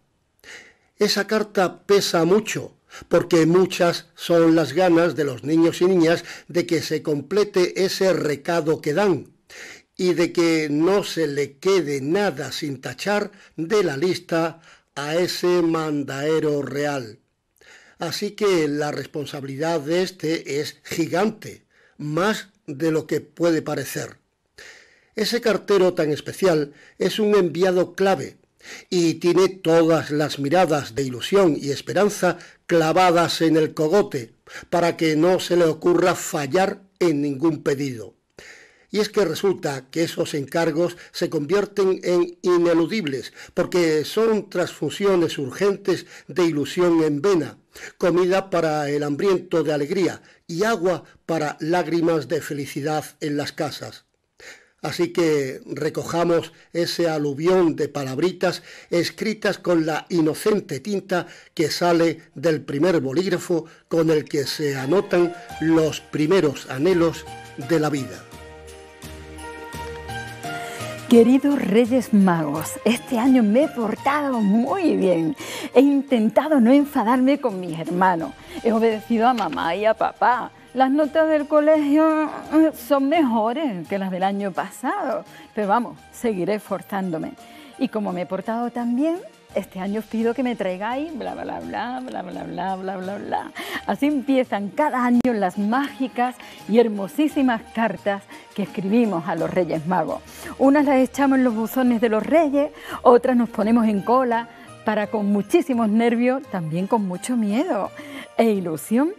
Esa carta pesa mucho, porque muchas son las ganas de los niños y niñas de que se complete ese recado que dan y de que no se le quede nada sin tachar de la lista a ese mandaero real. Así que la responsabilidad de este es gigante, más de lo que puede parecer. Ese cartero tan especial es un enviado clave y tiene todas las miradas de ilusión y esperanza clavadas en el cogote para que no se le ocurra fallar en ningún pedido. Y es que resulta que esos encargos se convierten en ineludibles porque son transfusiones urgentes de ilusión en vena comida para el hambriento de alegría y agua para lágrimas de felicidad en las casas. Así que recojamos ese aluvión de palabritas escritas con la inocente tinta que sale del primer bolígrafo con el que se anotan los primeros anhelos de la vida. Queridos Reyes Magos, este año me he portado muy bien. He intentado no enfadarme con mis hermanos. He obedecido a mamá y a papá. Las notas del colegio eh, son mejores que las del año pasado, pero vamos, seguiré esforzándome. Y como me he portado tan bien, este año os pido que me traigáis bla, bla, bla, bla, bla, bla, bla, bla, bla. Así empiezan cada año las mágicas y hermosísimas cartas que escribimos a los Reyes Magos. Unas las echamos en los buzones de los Reyes, otras nos ponemos en cola, para con muchísimos nervios, también con mucho miedo e ilusión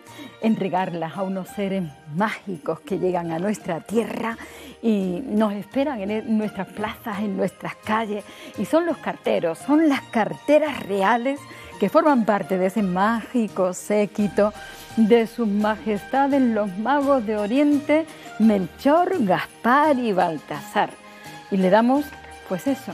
entregarlas a unos seres mágicos que llegan a nuestra tierra y nos esperan en nuestras plazas, en nuestras calles. Y son los carteros, son las carteras reales que forman parte de ese mágico séquito de sus majestades los magos de Oriente, Melchor, Gaspar y Baltasar. Y le damos, pues eso,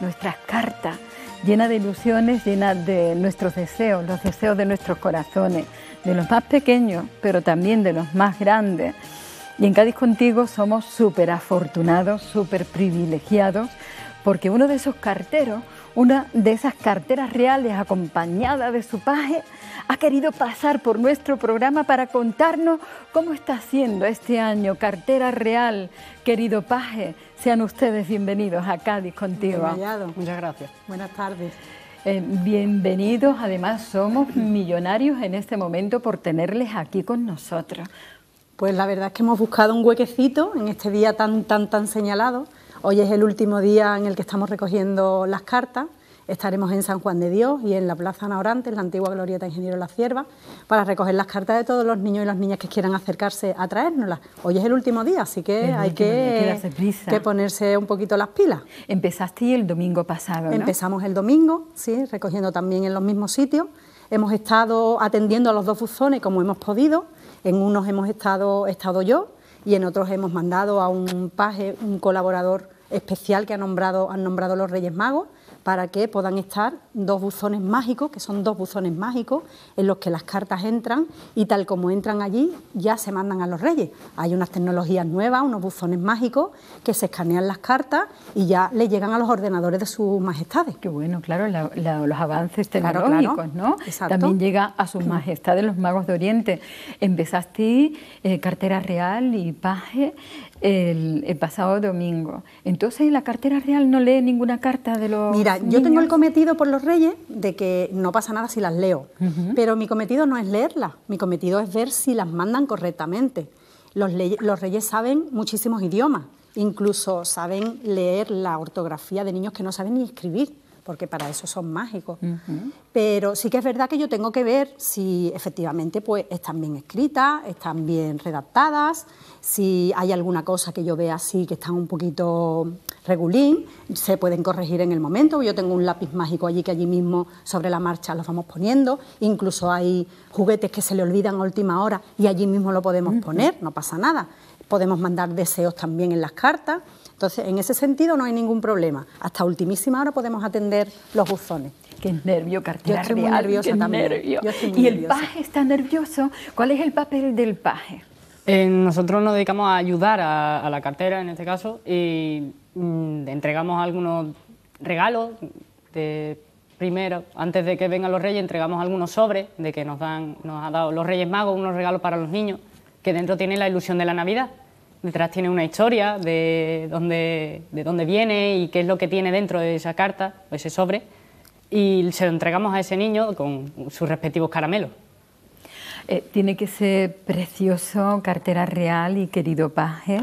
nuestras cartas llena de ilusiones, llena de nuestros deseos, los deseos de nuestros corazones, de los más pequeños, pero también de los más grandes. Y en Cádiz contigo somos súper afortunados, súper privilegiados, porque uno de esos carteros, una de esas carteras reales acompañada de su paje, ha querido pasar por nuestro programa para contarnos cómo está haciendo este año Cartera Real. Querido Paje, sean ustedes bienvenidos a Cádiz contigo. Muchas gracias. Buenas tardes. Eh, bienvenidos, además somos millonarios en este momento por tenerles aquí con nosotros. Pues la verdad es que hemos buscado un huequecito en este día tan, tan, tan señalado. Hoy es el último día en el que estamos recogiendo las cartas Estaremos en San Juan de Dios y en la Plaza Naorante, en la antigua Glorieta Ingeniero La Cierva, para recoger las cartas de todos los niños y las niñas que quieran acercarse a traérnoslas. Hoy es el último día, así que hay que, ponerse un poquito las pilas. Empezaste el domingo pasado. Empezamos el domingo, sí, recogiendo también en los mismos sitios. Hemos estado atendiendo a los dos buzones como hemos podido. En unos hemos estado, estado yo y en otros hemos mandado a un paje, un colaborador especial que nombrado, han nombrado los Reyes Magos para que puedan estar dos buzones mágicos, que son dos buzones mágicos, en los que las cartas entran y tal como entran allí ya se mandan a los reyes. Hay unas tecnologías nuevas, unos buzones mágicos que se escanean las cartas y ya le llegan a los ordenadores de sus majestades. Qué bueno, claro, los avances tecnológicos, ¿no? Exacto. También llega a sus [clears throat] majestades los magos de Oriente. Empezaste eh, cartera real y paje, el, pasado domingo. Entonces, la cartera real no lee ninguna carta de los. Mira, yo tengo el cometido por los reyes de que no pasa nada si las leo, pero mi cometido no es leerlas, mi cometido es ver si las mandan correctamente. Los, reyes saben muchísimos idiomas, incluso saben leer la ortografía de niños que no saben ni escribir porque para eso son mágicos. Pero sí que es verdad que yo tengo que ver si efectivamente pues, están bien escritas, están bien redactadas, si hay alguna cosa que yo vea así que está un poquito regulín, se pueden corregir en el momento. Yo tengo un lápiz mágico allí que allí mismo sobre la marcha los vamos poniendo. Incluso hay juguetes que se le olvidan a última hora y allí mismo lo podemos poner, no pasa nada. Podemos mandar deseos también en las cartas. Entonces, en ese sentido no hay ningún problema. Hasta ultimísima hora podemos atender los buzones. Qué nervio, cartera. Yo estoy muy también. y el paje está nervioso. ¿Cuál es el papel del paje? Eh, nosotros nos dedicamos a ayudar a, la cartera en este caso y mm, entregamos algunos regalos de primero, antes de que vengan los reyes, entregamos algunos sobres de que nos dan, nos ha dado los Reyes Magos, unos regalos para los niños, que dentro tiene la ilusión de la Navidad. Detrás tiene una historia de dónde, de dónde viene y qué es lo que tiene dentro de esa carta, o ese sobre, y se lo entregamos a ese niño con sus respectivos caramelos. Eh, tiene que ser precioso, cartera real y querido paje.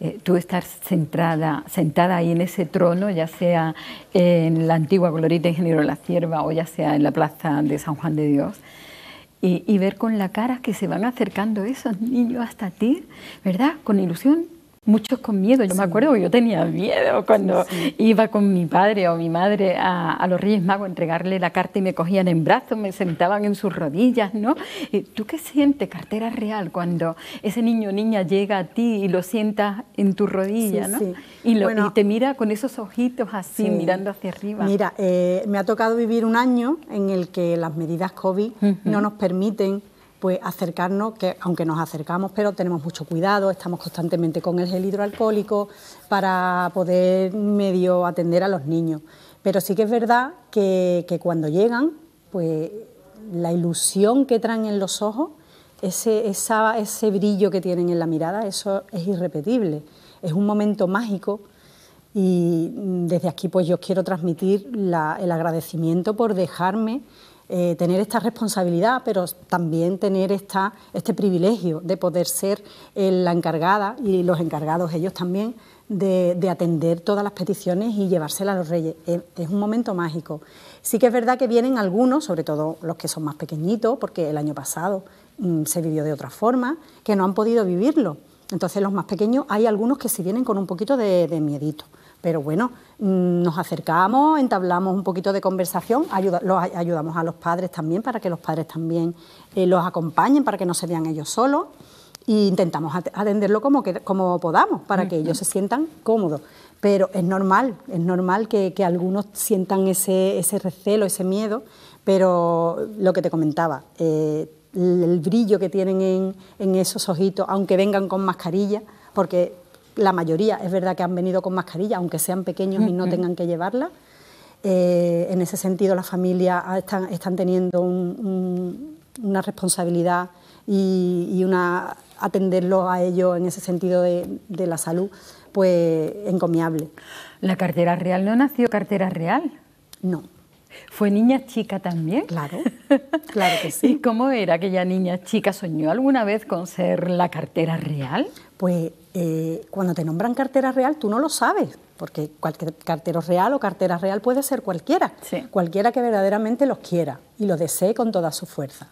Eh, tú estar centrada, sentada ahí en ese trono, ya sea en la antigua glorieta Ingeniero la Cierva o ya sea en la plaza de San Juan de Dios. y ver con la cara que se van acercando esos niños hasta ti, ¿verdad? Con ilusión muchos con miedo. Yo me acuerdo que yo tenía miedo cuando iba con mi padre o mi madre a, los Reyes Magos a entregarle la carta y me cogían en brazos, me sentaban en sus rodillas, ¿no? ¿Tú qué sientes, cartera real, cuando ese niño o niña llega a ti y lo sientas en tus rodillas, ¿no? Y, lo, te mira con esos ojitos así, mirando hacia arriba. Mira, eh, me ha tocado vivir un año en el que las medidas COVID no nos permiten pues acercarnos, que aunque nos acercamos, pero tenemos mucho cuidado, estamos constantemente con el gel hidroalcohólico para poder medio atender a los niños. Pero sí que es verdad que, cuando llegan, pues la ilusión que traen en los ojos, ese, ese brillo que tienen en la mirada, eso es irrepetible. Es un momento mágico y desde aquí pues yo quiero transmitir el agradecimiento por dejarme eh, tener esta responsabilidad, pero también tener esta, este privilegio de poder ser eh, la encargada y los encargados ellos también de, atender todas las peticiones y llevárselas a los reyes. Eh, es, un momento mágico. Sí que es verdad que vienen algunos, sobre todo los que son más pequeñitos, porque el año pasado mm, se vivió de otra forma, que no han podido vivirlo. Entonces los más pequeños hay algunos que sí vienen con un poquito de miedito. Pero bueno, mm, nos acercamos, entablamos un poquito de conversación, ayudamos a los padres también para que los padres también eh, los acompañen, para que no se vean ellos solos. e intentamos atenderlo como, como podamos, para que ellos se sientan cómodos. Pero es normal, es normal que, algunos sientan ese, ese, recelo, ese miedo, pero lo que te comentaba, eh, el brillo que tienen en, en, esos ojitos, aunque vengan con mascarilla, porque la mayoría es verdad que han venido con mascarilla, aunque sean pequeños y no tengan que llevarla. Eh, en ese sentido, las familias ah, están, teniendo una responsabilidad y, una atenderlos a ellos en ese sentido de, la salud, pues encomiable. ¿La cartera real no nació cartera real? No. ¿Fue niña chica también? Claro, [laughs] claro que sí. ¿Y cómo era aquella niña chica? ¿Soñó alguna vez con ser la cartera real? Pues eh, cuando te nombran cartera real, tú no lo sabes, porque cualquier cartero real o cartera real puede ser cualquiera, cualquiera que verdaderamente los quiera y lo desee con toda su fuerza.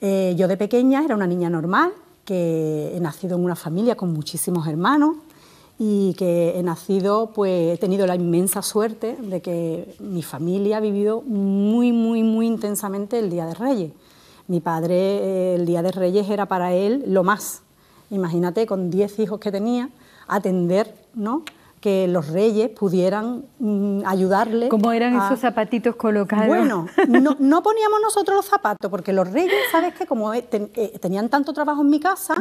Eh, yo de pequeña era una niña normal, que he nacido en una familia con muchísimos hermanos y que he nacido, pues he tenido la inmensa suerte de que mi familia ha vivido muy, muy, muy intensamente el Día de Reyes. Mi padre, eh, el Día de Reyes era para él lo más, Imagínate con 10 hijos que tenía, atender, ¿no? que los reyes pudieran mm, ayudarle. ¿Cómo eran esos zapatitos colocados? Bueno, no, poníamos nosotros los zapatos, porque los reyes, ¿sabes que Como eh, eh, tenían tanto trabajo en mi casa,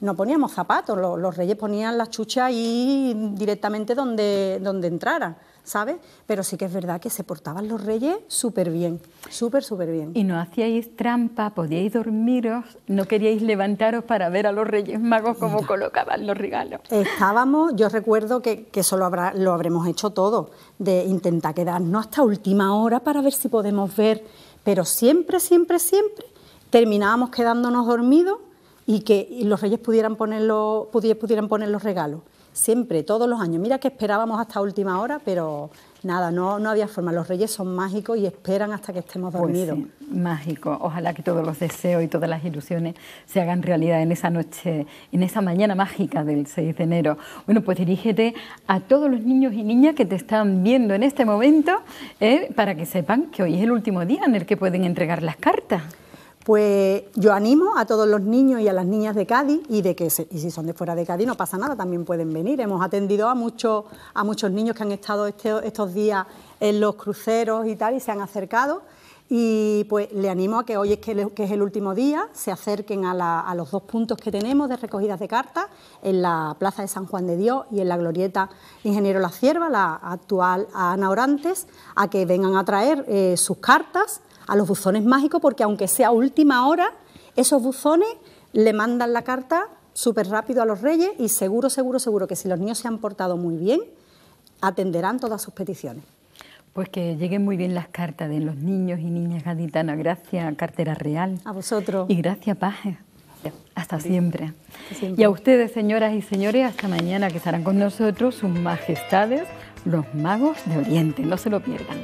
no poníamos zapatos, los, reyes ponían las chuchas ahí directamente donde, donde entraran. ¿sabes? Pero sí que es verdad que se portaban los reyes súper bien, súper, súper bien. Y no hacíais trampa, podíais dormiros, no queríais levantaros para ver a los reyes magos cómo colocaban los regalos. Estábamos, yo recuerdo que, eso lo, habremos hecho todo, de intentar quedarnos hasta última hora para ver si podemos ver, pero siempre, siempre, siempre terminábamos quedándonos dormidos y que los reyes pudieran pudieran poner los regalos siempre, todos los años. Mira que esperábamos hasta última hora, pero nada, no, no había forma. Los reyes son mágicos y esperan hasta que estemos pues dormidos. mágico. Ojalá que todos los deseos y todas las ilusiones se hagan realidad en esa noche, en esa mañana mágica del 6 de enero. Bueno, pues dirígete a todos los niños y niñas que te están viendo en este momento ¿eh? para que sepan que hoy es el último día en el que pueden entregar las cartas. Pues yo animo a todos los niños y a las niñas de Cádiz y de que si son de fuera de Cádiz no pasa nada, también pueden venir. Hemos atendido a muchos a muchos niños que han estado este, estos días en los cruceros y tal y se han acercado y pues le animo a que hoy es que, es el último día se acerquen a, los dos puntos que tenemos de recogidas de cartas en la Plaza de San Juan de Dios y en la glorieta Ingeniero La Cierva, la actual Ana Orantes, a que vengan a traer eh, sus cartas a los buzones mágicos, porque aunque sea última hora, esos buzones le mandan la carta súper rápido a los reyes y seguro, seguro, seguro que si los niños se han portado muy bien, atenderán todas sus peticiones. Pues que lleguen muy bien las cartas de los niños y niñas gaditanas. Gracias, Cartera Real. A vosotros. Y gracias, Paje. Hasta siempre. siempre. Y a ustedes, señoras y señores, hasta mañana que estarán con nosotros sus majestades, los magos de Oriente. No se lo pierdan.